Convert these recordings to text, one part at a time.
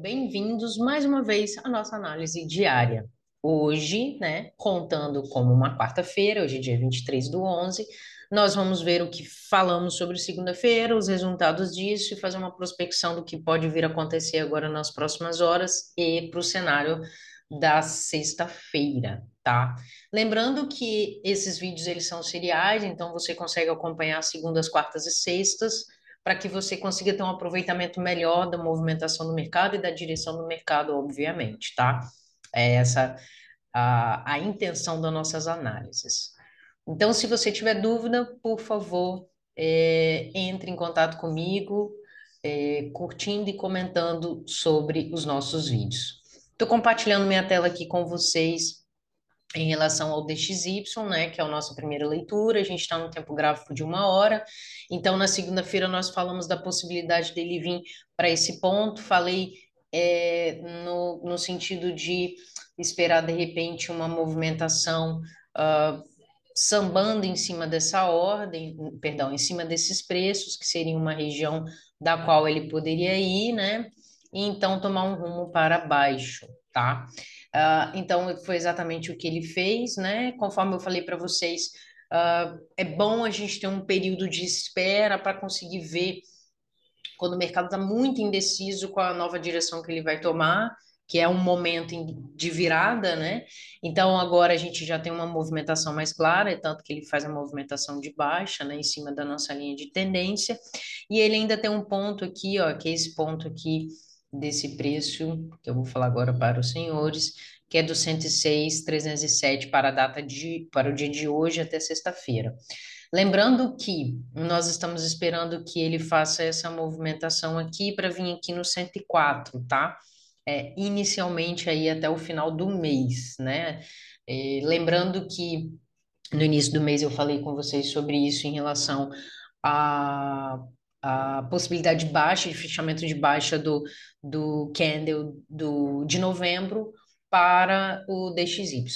bem-vindos mais uma vez à nossa análise diária. Hoje, né, contando como uma quarta-feira, hoje é dia 23 do 11, nós vamos ver o que falamos sobre segunda-feira, os resultados disso e fazer uma prospecção do que pode vir a acontecer agora nas próximas horas e para o cenário da sexta-feira, tá? Lembrando que esses vídeos eles são seriais, então você consegue acompanhar segundas, quartas e sextas para que você consiga ter um aproveitamento melhor da movimentação do mercado e da direção do mercado, obviamente, tá? É essa a, a intenção das nossas análises. Então, se você tiver dúvida, por favor, é, entre em contato comigo, é, curtindo e comentando sobre os nossos vídeos. Estou compartilhando minha tela aqui com vocês em relação ao DXY, né, que é a nossa primeira leitura, a gente está no tempo gráfico de uma hora, então na segunda-feira nós falamos da possibilidade dele vir para esse ponto, falei é, no, no sentido de esperar de repente uma movimentação uh, sambando em cima dessa ordem, perdão, em cima desses preços, que seria uma região da qual ele poderia ir, né, e então tomar um rumo para baixo, tá? Ah, então, foi exatamente o que ele fez, né? Conforme eu falei para vocês, uh, é bom a gente ter um período de espera para conseguir ver quando o mercado está muito indeciso com a nova direção que ele vai tomar, que é um momento de virada, né? Então, agora a gente já tem uma movimentação mais clara, é tanto que ele faz a movimentação de baixa, né, em cima da nossa linha de tendência, e ele ainda tem um ponto aqui, ó, que é esse ponto aqui desse preço, que eu vou falar agora para os senhores, que é do 106, 307 para a data de para o dia de hoje até sexta-feira. Lembrando que nós estamos esperando que ele faça essa movimentação aqui para vir aqui no 104, tá? É, inicialmente aí até o final do mês, né? É, lembrando que no início do mês eu falei com vocês sobre isso em relação a a possibilidade baixa de fechamento de baixa do, do candle do, de novembro para o DXY.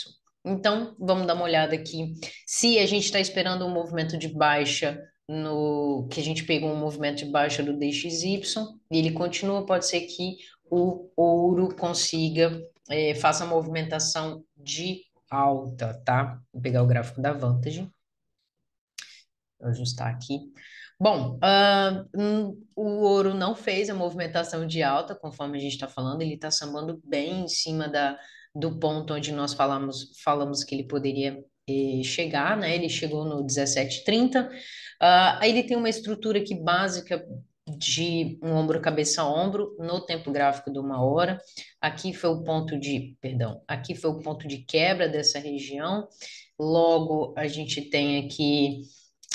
Então, vamos dar uma olhada aqui. Se a gente está esperando um movimento de baixa no que a gente pegou um movimento de baixa do DXY e ele continua, pode ser que o ouro consiga é, faça movimentação de alta, tá? Vou pegar o gráfico da Vantage. Vou ajustar tá aqui. Bom, uh, o ouro não fez a movimentação de alta, conforme a gente está falando, ele está sambando bem em cima da, do ponto onde nós falamos, falamos que ele poderia eh, chegar, né? Ele chegou no 17,30. Uh, ah, ele tem uma estrutura aqui básica de um ombro cabeça ombro no tempo gráfico de uma hora. Aqui foi o ponto de, perdão, aqui foi o ponto de quebra dessa região. Logo a gente tem aqui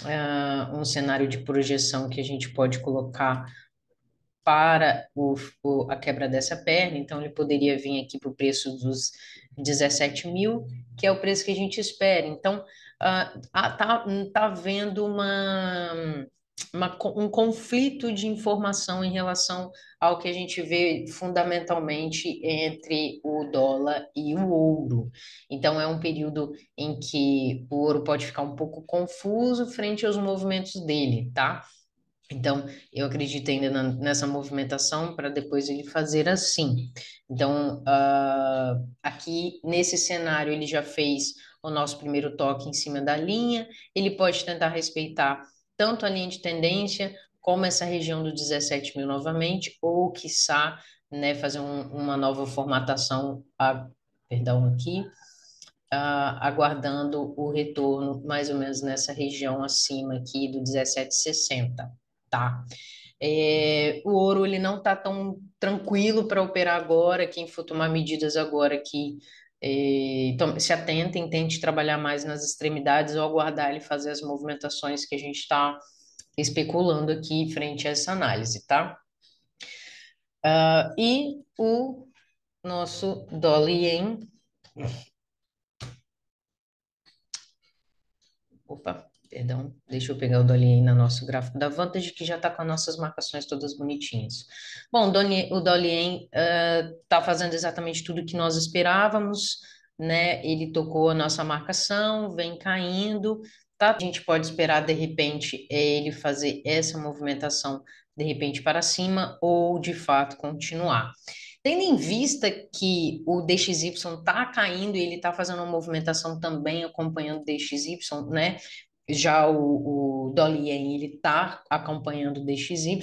uh, um cenário de projeção que a gente pode colocar para o, o, a quebra dessa perna, então ele poderia vir aqui para o preço dos 17 mil, que é o preço que a gente espera. Então, uh, tá, tá vendo uma uma, um conflito de informação em relação ao que a gente vê fundamentalmente entre o dólar e o ouro. Uhum. Então, é um período em que o ouro pode ficar um pouco confuso frente aos movimentos dele, tá? Então, eu acredito ainda na, nessa movimentação para depois ele fazer assim. Então, uh, aqui nesse cenário, ele já fez o nosso primeiro toque em cima da linha, ele pode tentar respeitar tanto a linha de tendência, como essa região do 17 mil novamente, ou quiçá né, fazer um, uma nova formatação, ah, perdão, aqui, aguardando o retorno mais ou menos nessa região acima aqui do 1760, tá? É, o ouro ele não está tão tranquilo para operar agora, quem for tomar medidas agora aqui então, se atentem, tente trabalhar mais nas extremidades ou aguardar ele fazer as movimentações que a gente está especulando aqui frente a essa análise, tá? Uh, e o nosso Dolly em. Opa, perdão, deixa eu pegar o Dolly aí no nosso gráfico da Vantage, que já está com as nossas marcações todas bonitinhas. Bom, o Dolly está eh, uh, fazendo exatamente tudo o que nós esperávamos, né? Ele tocou a nossa marcação, vem caindo, tá? A gente pode esperar, de repente, ele fazer essa movimentação, de repente, para cima, ou, de fato, continuar. Tendo em vista que o DXY está caindo e ele está fazendo uma movimentação também acompanhando o DXY, né? já o, o Dolly ele está acompanhando o DXY,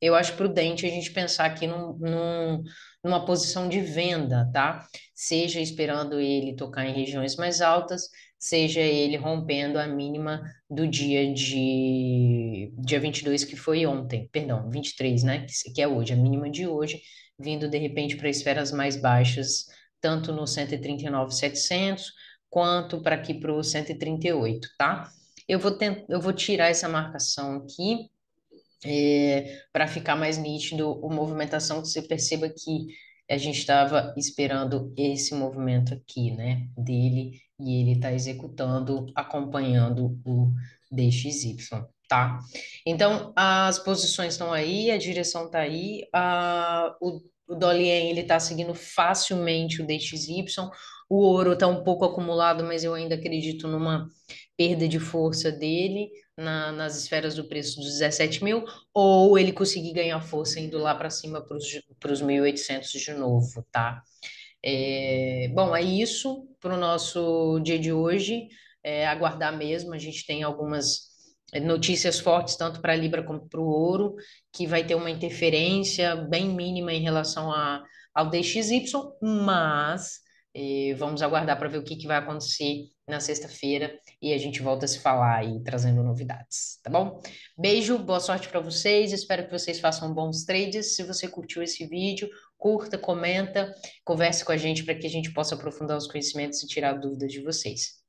eu acho prudente a gente pensar aqui num, num, numa posição de venda, tá? Seja esperando ele tocar em regiões mais altas, seja ele rompendo a mínima do dia de dia 22 que foi ontem, perdão, 23, né, que, que é hoje, a mínima de hoje, vindo de repente para esferas mais baixas, tanto no 139.700 quanto para aqui para o 138, tá? Eu vou, tent... eu vou tirar essa marcação aqui é, para ficar mais nítido a movimentação, que você perceba que a gente estava esperando esse movimento aqui, né, dele, e ele está executando, acompanhando o DXY, tá? Então, as posições estão aí, a direção está aí, a, o, o Dolien, ele está seguindo facilmente o DXY, o ouro está um pouco acumulado, mas eu ainda acredito numa perda de força dele na, nas esferas do preço dos 17 mil, ou ele conseguir ganhar força indo lá para cima para os 1.800 de novo, tá? É, bom, é isso para o nosso dia de hoje. É, aguardar mesmo, a gente tem algumas é, notícias fortes tanto para a Libra como para o ouro, que vai ter uma interferência bem mínima em relação a, ao DXY, mas e vamos aguardar para ver o que, que vai acontecer na sexta-feira e a gente volta a se falar aí trazendo novidades, tá bom? Beijo, boa sorte para vocês, espero que vocês façam bons trades. Se você curtiu esse vídeo, curta, comenta, converse com a gente para que a gente possa aprofundar os conhecimentos e tirar dúvidas de vocês.